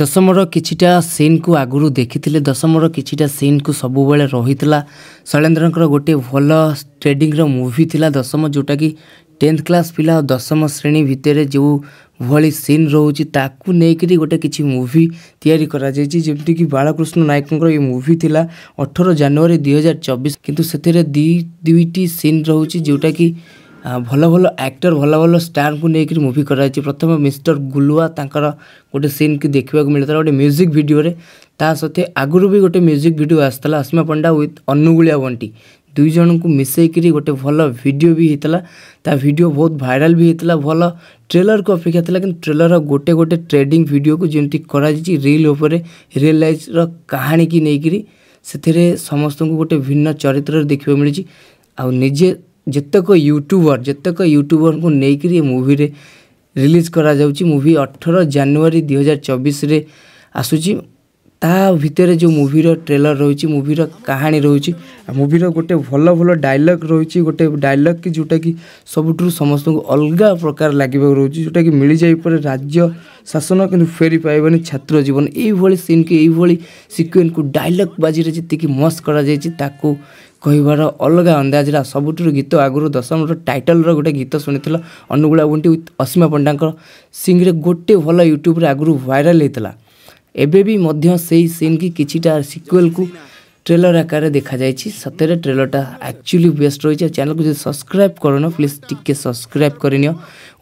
ଦଶମର କିଛିଟା ସିନ୍କୁ ଆଗରୁ ଦେଖିଥିଲେ ଦଶମର କିଛିଟା ସିନ୍କୁ ସବୁବେଳେ ରହିଥିଲା ଶୈଳେନ୍ଦ୍ରଙ୍କର ଗୋଟିଏ ଭଲ ଟ୍ରେଡିଂର ମୁଭି ଥିଲା ଦଶମ ଯେଉଁଟାକି ଟେନ୍ଥ କ୍ଲାସ୍ ପିଲା ଆଉ ଦଶମ ଶ୍ରେଣୀ ଭିତରେ ଯେଉଁ ଭଳି ସିନ୍ ରହୁଛି ତାକୁ ନେଇକରି ଗୋଟେ କିଛି ମୁଭି ତିଆରି କରାଯାଇଛି ଯେମିତିକି ବାଳକୃଷ୍ଣ ନାୟକଙ୍କର ଏ ମୁଭି ଥିଲା ଅଠର ଜାନୁଆରୀ ଦୁଇହଜାର ଚବିଶ କିନ୍ତୁ ସେଥିରେ ଦୁଇ ଦୁଇଟି ସିନ୍ ରହୁଛି ଯେଉଁଟାକି ଭଲ ଭଲ ଆକ୍ଟର ଭଲ ଭଲ ଷ୍ଟାରଙ୍କୁ ନେଇକରି ମୁଭି କରାଯାଇଛି ପ୍ରଥମେ ମିଷ୍ଟର ଗୁଲୁଆ ତାଙ୍କର ଗୋଟେ ସିନ୍କି ଦେଖିବାକୁ ମିଳିଥିଲା ଗୋଟେ ମ୍ୟୁଜିକ୍ ଭିଡ଼ିଓରେ ତା ସତ୍ତ୍ୱେ ଆଗରୁ ବି ଗୋଟେ ମ୍ୟୁଜିକ୍ ଭିଡ଼ିଓ ଆସିଥିଲା ଅସୀମା ପଣ୍ଡା ୱିଥ୍ ଅନୁଗୁଳିଆ ବଣ୍ଟି ଦୁଇ ଜଣଙ୍କୁ ମିଶାଇକରି ଗୋଟେ ଭଲ ଭିଡ଼ିଓ ବି ହେଇଥିଲା ତା ଭିଡ଼ିଓ ବହୁତ ଭାଇରାଲ୍ ବି ହେଇଥିଲା ଭଲ ଟ୍ରେଲରକୁ ଅପେକ୍ଷା ଥିଲା କିନ୍ତୁ ଟ୍ରେଲରର ଗୋଟେ ଗୋଟେ ଟ୍ରେଡିଂ ଭିଡ଼ିଓକୁ ଯେମିତି କରାଯାଇଛି ରିଲ୍ ଉପରେ ରିଲ୍ ଲାଇଫ୍ର କାହାଣୀକି ନେଇକରି ସେଥିରେ ସମସ୍ତଙ୍କୁ ଗୋଟେ ଭିନ୍ନ ଚରିତ୍ରରେ ଦେଖିବାକୁ ମିଳିଛି ଆଉ ନିଜେ ଯେତେକ ୟୁଟ୍ୟୁବର ଯେତେକ ୟୁଟ୍ୟୁବରଙ୍କୁ ନେଇକରି ଏ ମୁଭିରେ ରିଲିଜ୍ କରାଯାଉଛି ମୁଭି ଅଠର ଜାନୁଆରୀ ଦୁଇହଜାର ଚବିଶରେ ଆସୁଛି ତା ଭିତରେ ଯେଉଁ ମୁଭିର ଟ୍ରେଲର ରହୁଛି ମୁଭିର କାହାଣୀ ରହୁଛି ଆଉ ମୁଭିର ଗୋଟେ ଭଲ ଭଲ ଡାଇଲଗ୍ ରହୁଛି ଗୋଟେ ଡାଇଲଗ୍ କି ଯେଉଁଟାକି ସବୁଠାରୁ ସମସ୍ତଙ୍କୁ ଅଲଗା ପ୍ରକାର ଲାଗିବାକୁ ରହୁଛି ଯେଉଁଟାକି ମିଳିଯାଇପରେ ରାଜ୍ୟ ଶାସନ କିନ୍ତୁ ଫେରି ପାଇବନି ଛାତ୍ର ଜୀବନ ଏଇଭଳି ସିନ୍କି ଏଇଭଳି ସିକ୍ୱେନ୍ସକୁ ଡାଇଲଗ୍ ବାଜିରେ ଯେତିକି ମସ୍ତ କରାଯାଇଛି ତାକୁ କହିବାର ଅଲଗା ଅନ୍ଦାଜ ହେଲା ସବୁଠାରୁ ଗୀତ ଆଗରୁ ଦଶମର ଟାଇଟଲ୍ର ଗୋଟେ ଗୀତ ଶୁଣିଥିଲ ଅନୁଗୁଳା ଗୁଣ୍ଠି ୱିଥ୍ ଅସୀମା ପଣ୍ଡାଙ୍କର ସିଙ୍ଗରେ ଗୋଟେ ଭଲ ୟୁଟ୍ୟୁବ୍ରେ ଆଗରୁ ଭାଇରାଲ୍ ହେଇଥିଲା ଏବେ ବି ମଧ୍ୟ ସେଇ ସିନ୍ କି କିଛିଟା ସିକ୍ୱେଲ୍କୁ ট্রেলর আকারে দেখা যাইছি সতেরে ট্রেলরটা একচুয়ালি বেস্ট রয়েছে চ্যানেলকে যদি সবসক্রাইব করো প্লিজ টিকে সবসক্রাইব করে নিও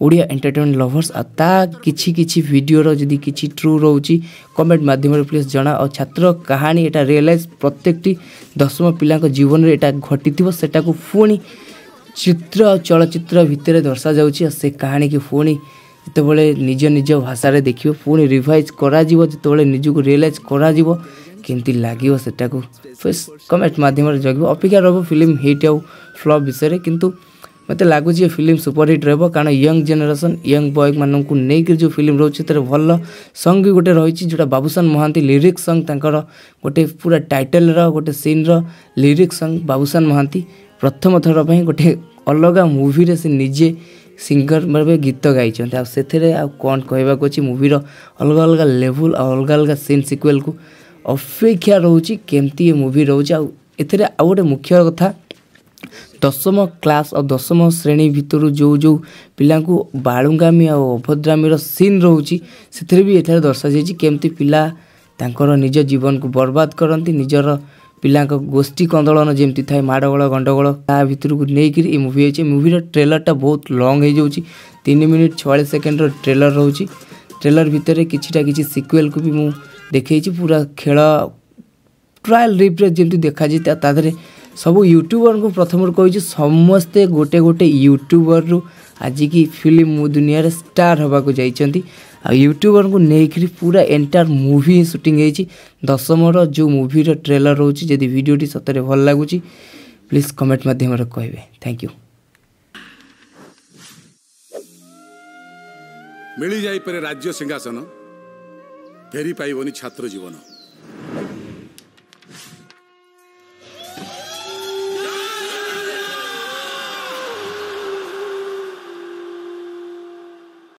ওড়িয়া এন্টারটেনমেন্ট লভর্স আর তা কিছু কিছু ভিডিওর যদি কিছু ট্রু রয়েছে কমেন্ট মাধ্যমে প্লিজ জনা আর ছাত্র কাহিনী এটা রিয়েলাইজ প্রত্যেকটি দশম পিলাঙ্ক জীবনরে এটা ঘটিথিব সেটাকে পুনি চিত্র আর চলচ্চিত্র ভিতরে দর্শা যাচ্ছে আর সে কাহিনীকে পুনি যেতবে নিজ নিজ ভাষায় দেখবে পুনি রিভাইজ করা যেতবে নিজকে রিয়েলাইজ করা କେମିତି ଲାଗିବ ସେଟାକୁ ଫେସ୍ କମେଣ୍ଟ ମାଧ୍ୟମରେ ଜଗିବ ଅପେକ୍ଷା ରହିବ ଫିଲ୍ମ ହିଟ୍ ଆଉ ଫ୍ଲପ୍ ବିଷୟରେ କିନ୍ତୁ ମୋତେ ଲାଗୁଛି ଏ ଫିଲ୍ମ ସୁପର ହିଟ୍ ରହିବ କାରଣ ୟଙ୍ଗ ଜେନେରେସନ୍ ୟଙ୍ଗ ବୟମାନଙ୍କୁ ନେଇକରି ଯେଉଁ ଫିଲ୍ମ ରହୁଛି ସେଥିରେ ଭଲ ସଙ୍ଗ ବି ଗୋଟେ ରହିଛି ଯେଉଁଟା ବାବୁସାନ ମହାନ୍ତି ଲିରିକ୍ସ ସଙ୍ଗ ତାଙ୍କର ଗୋଟେ ପୁରା ଟାଇଟେଲ୍ର ଗୋଟେ ସିନ୍ର ଲିରିକ୍ସ ସଙ୍ଗ ବାବୁସାନ ମହାନ୍ତି ପ୍ରଥମ ଥର ପାଇଁ ଗୋଟେ ଅଲଗା ମୁଭିରେ ସେ ନିଜେ ସିଙ୍ଗର ଭାବେ ଗୀତ ଗାଇଛନ୍ତି ଆଉ ସେଥିରେ ଆଉ କ'ଣ କହିବାକୁ ଅଛି ମୁଭିର ଅଲଗା ଅଲଗା ଲେଭୁଲ୍ ଆଉ ଅଲଗା ଅଲଗା ସିନ୍ ସିକ୍ୱେଲ୍କୁ ଅପେକ୍ଷା ରହୁଛି କେମିତି ଏ ମୁଭି ରହୁଛି ଆଉ ଏଥିରେ ଆଉ ଗୋଟେ ମୁଖ୍ୟ କଥା ଦଶମ କ୍ଲାସ୍ ଆଉ ଦଶମ ଶ୍ରେଣୀ ଭିତରୁ ଯେଉଁ ଯେଉଁ ପିଲାଙ୍କୁ ବାଳୁଙ୍ଗାମୀ ଆଉ ଅଭଦ୍ରାମୀର ସିନ୍ ରହୁଛି ସେଥିରେ ବି ଏଠାରେ ଦର୍ଶାଯାଇଛି କେମିତି ପିଲା ତାଙ୍କର ନିଜ ଜୀବନକୁ ବର୍ବାଦ କରନ୍ତି ନିଜର ପିଲାଙ୍କ ଗୋଷ୍ଠୀ କନ୍ଦଳନ ଯେମିତି ଥାଏ ମାଡ଼ଗୋଳ ଗଣ୍ଡଗୋଳ ତା ଭିତରକୁ ନେଇକିରି ଏ ମୁଭି ହେଇଛି ମୁଭିର ଟ୍ରେଲରଟା ବହୁତ ଲଙ୍ଗ୍ ହେଇଯାଉଛି ତିନି ମିନିଟ୍ ଛୟାଳିଶ ସେକେଣ୍ଡର ଟ୍ରେଲର ରହୁଛି ଟ୍ରେଲର ଭିତରେ କିଛିଟା କିଛି ସିକ୍ୱେଲ୍କୁ ବି ମୁଁ ଦେଖେଇଛି ପୁରା ଖେଳ ଟ୍ରାଏଲ୍ ରିପ୍ରେ ଯେମିତି ଦେଖାଯାଏ ତା ଦେହରେ ସବୁ ୟୁଟ୍ୟୁବରଙ୍କୁ ପ୍ରଥମରୁ କହିଛି ସମସ୍ତେ ଗୋଟେ ଗୋଟେ ୟୁଟ୍ୟୁବରରୁ ଆଜିକି ଫିଲ୍ମ ମୁଁ ଦୁନିଆରେ ଷ୍ଟାର୍ ହେବାକୁ ଯାଇଛନ୍ତି ଆଉ ୟୁଟ୍ୟୁବରଙ୍କୁ ନେଇକରି ପୁରା ଏଣ୍ଟାୟାର ମୁଭି ସୁଟିଂ ହେଇଛି ଦଶମର ଯେଉଁ ମୁଭିର ଟ୍ରେଲର ରହୁଛି ଯଦି ଭିଡ଼ିଓଟି ସତରେ ଭଲ ଲାଗୁଛି ପ୍ଲିଜ୍ କମେଣ୍ଟ ମାଧ୍ୟମରେ କହିବେ ଥ୍ୟାଙ୍କ ୟୁ ମିଳିଯାଇପାରେ ରାଜ୍ୟ ସିଂହାସନ फेरि पाइयो भने छात्र जीवन